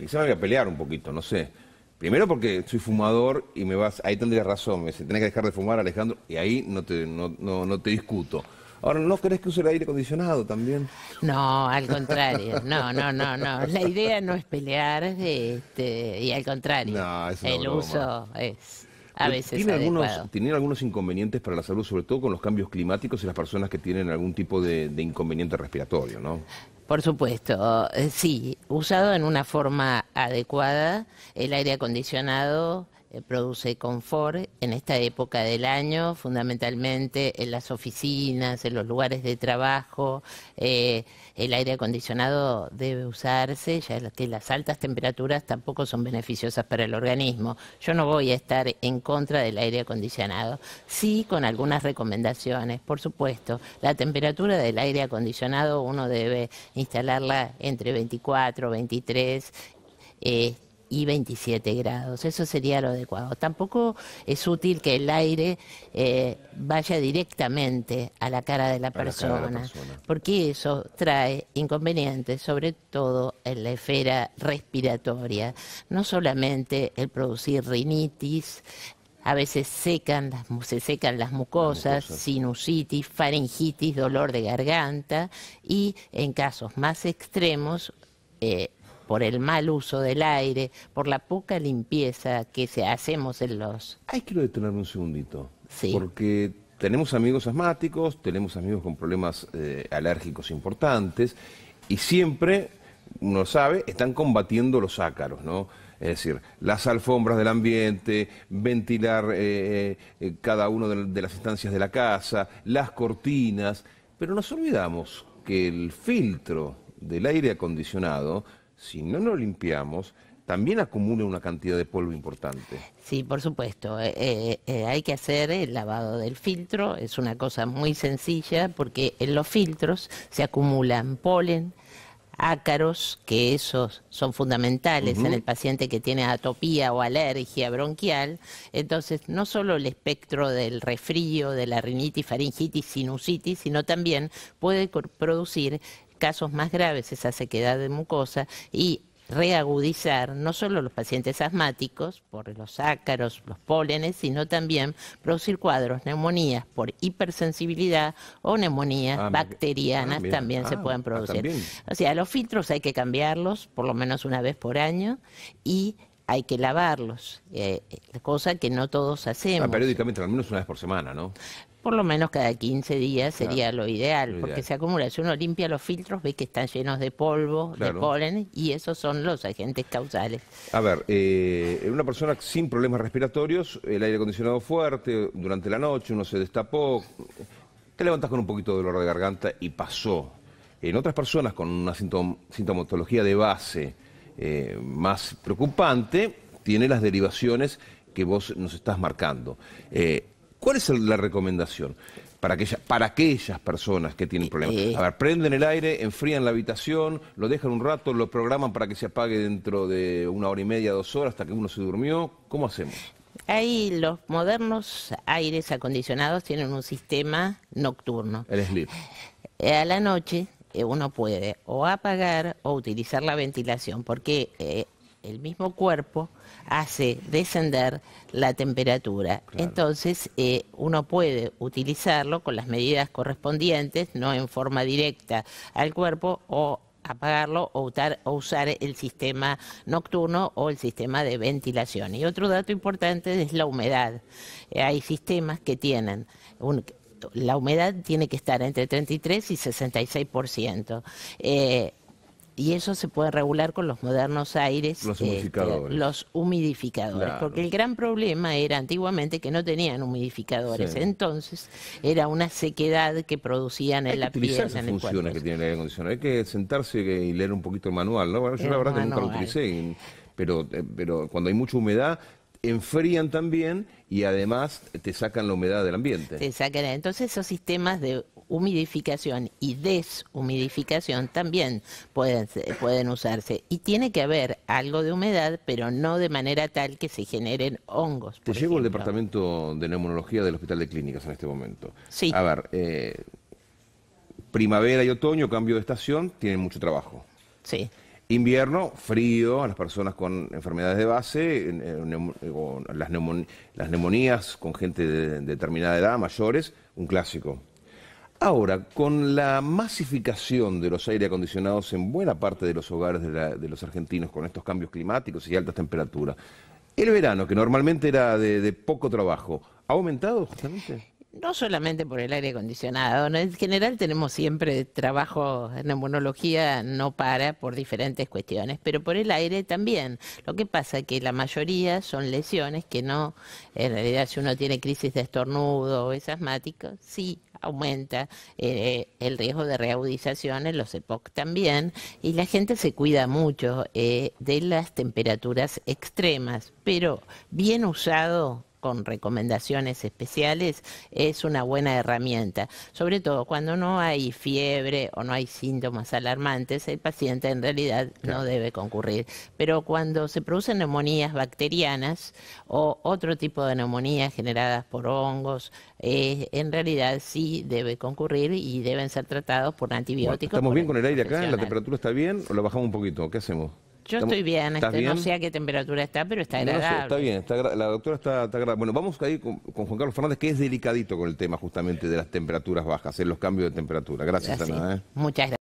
Quizá me voy a pelear un poquito, no sé. Primero porque soy fumador y me vas, ahí tendrías razón, me dice, tenés que dejar de fumar Alejandro, y ahí no te, no, no, te discuto. Ahora, ¿no crees que use el aire acondicionado también? No, al contrario. No, no, no, no. La idea no es pelear este, y al contrario. No, es el uso es a veces ¿Tiene algunos, ¿Tienen algunos inconvenientes para la salud, sobre todo con los cambios climáticos y las personas que tienen algún tipo de, de inconveniente respiratorio, no? Por supuesto, eh, sí, usado en una forma adecuada, el aire acondicionado eh, produce confort en esta época del año, fundamentalmente en las oficinas, en los lugares de trabajo. Eh, el aire acondicionado debe usarse, ya que las altas temperaturas tampoco son beneficiosas para el organismo. Yo no voy a estar en contra del aire acondicionado, sí con algunas recomendaciones, por supuesto. La temperatura del aire acondicionado uno debe instalarla entre 24, 23. Eh, y 27 grados. Eso sería lo adecuado. Tampoco es útil que el aire eh, vaya directamente a la cara de la, persona, porque eso trae inconvenientes, sobre todo en la esfera respiratoria. No solamente el producir rinitis, a veces secan se secan las mucosas, sinusitis, faringitis, dolor de garganta y en casos más extremos, eh, por el mal uso del aire, por la poca limpieza que se hacemos en los... Ay, quiero detenerme un segundito. Sí. Porque tenemos amigos asmáticos, tenemos amigos con problemas eh, alérgicos importantes y siempre, uno sabe, están combatiendo los ácaros, ¿no? Es decir, las alfombras del ambiente, ventilar eh, eh, cada una de, de las instancias de la casa, las cortinas, pero nos olvidamos que el filtro del aire acondicionado si no nos limpiamos, también acumula una cantidad de polvo importante. Sí, por supuesto. Eh, eh, eh, hay que hacer el lavado del filtro, es una cosa muy sencilla porque en los filtros se acumulan polen, ácaros, que esos son fundamentales en el paciente que tiene atopía o alergia bronquial. Entonces, no solo el espectro del resfrío, de la rinitis, faringitis, sinusitis, sino también puede producir casos más graves esa sequedad de mucosa y reagudizar no solo los pacientes asmáticos por los ácaros, los pólenes, sino también producir cuadros, neumonías por hipersensibilidad o neumonías ah, bacterianas ah, también se ah, pueden producir. O sea, los filtros hay que cambiarlos por lo menos una vez por año y hay que lavarlos, eh, cosa que no todos hacemos. Ah, periódicamente, al menos una vez por semana, ¿no? Por lo menos cada 15 días sería lo, ideal, porque se acumula. Si uno limpia los filtros, ve que están llenos de polvo, de polen, y esos son los agentes causales. A ver, eh, una persona sin problemas respiratorios, el aire acondicionado fuerte, durante la noche uno se destapó, te levantas con un poquito de dolor de garganta y pasó. En otras personas con una sintomatología de base, eh, más preocupante tiene las derivaciones que vos nos estás marcando. Eh, ¿Cuál es la recomendación? Para, aquella, para aquellas personas que tienen problemas. Eh, a ver, prenden el aire, enfrían la habitación, lo dejan un rato, lo programan para que se apague dentro de una hora y media, dos horas, hasta que uno se durmió. ¿Cómo hacemos? Ahí los modernos aires acondicionados tienen un sistema nocturno. El sleep. A la noche uno puede o apagar o utilizar la ventilación, porque eh, el mismo cuerpo hace descender la temperatura. Entonces, eh, uno puede utilizarlo con las medidas correspondientes, no en forma directa al cuerpo, o apagarlo o usar, el sistema nocturno o el sistema de ventilación. Y otro dato importante es la humedad. Eh, hay sistemas que tienen un, la humedad tiene que estar entre 33 y 66%. Eh, y eso se puede regular con los modernos aires, los este, humidificadores, los humidificadores porque el gran problema era antiguamente que no tenían humidificadores, entonces era una sequedad que producían en la piel. en funciones que tiene el aire acondicionado, hay que sentarse y leer un poquito el manual, ¿no? yo la verdad que nunca lo utilicé. pero, eh, pero cuando hay mucha humedad enfrían también y además te sacan la humedad del ambiente. Te sacan. Entonces esos sistemas de humidificación y deshumidificación también pueden, pueden usarse. Y tiene que haber algo de humedad, pero no de manera tal que se generen hongos. Te llevo al departamento de neumonología del Hospital de Clínicas en este momento. Sí. A ver, eh, primavera y otoño, cambio de estación, tienen mucho trabajo. Sí. Invierno, frío, a las personas con enfermedades de base, eh, eh, las, neumonías con gente de determinada edad, mayores, un clásico. Ahora, con la masificación de los aire acondicionados en buena parte de los hogares de, los argentinos, con estos cambios climáticos y altas temperaturas, el verano, que normalmente era de, de poco trabajo, ¿ha aumentado justamente? no solamente por el aire acondicionado, en general tenemos siempre trabajo en inmunología, no para por diferentes cuestiones, pero por el aire también. Lo que pasa es que la mayoría son lesiones que no, en realidad si uno tiene crisis de estornudo o es asmático, sí aumenta eh, el riesgo de en los EPOC también, y la gente se cuida mucho eh, de las temperaturas extremas, pero bien usado con recomendaciones especiales es una buena herramienta, sobre todo cuando no hay fiebre o no hay síntomas alarmantes, el paciente en realidad no debe concurrir. Pero cuando se producen neumonías bacterianas o otro tipo de neumonías generadas por hongos, eh, en realidad sí debe concurrir y deben ser tratados por antibióticos. ¿Estamos bien con el aire acá? ¿La temperatura está bien o la bajamos un poquito? ¿Qué hacemos? Yo estoy bien, este, no sé a qué temperatura está, pero está agradable. está bien, está, la doctora está, está, agradable. Bueno, vamos ahí con, con Juan Carlos Fernández, que es delicadito con el tema justamente de las temperaturas bajas, en los cambios de temperatura. Gracias, ¿eh? Muchas gracias.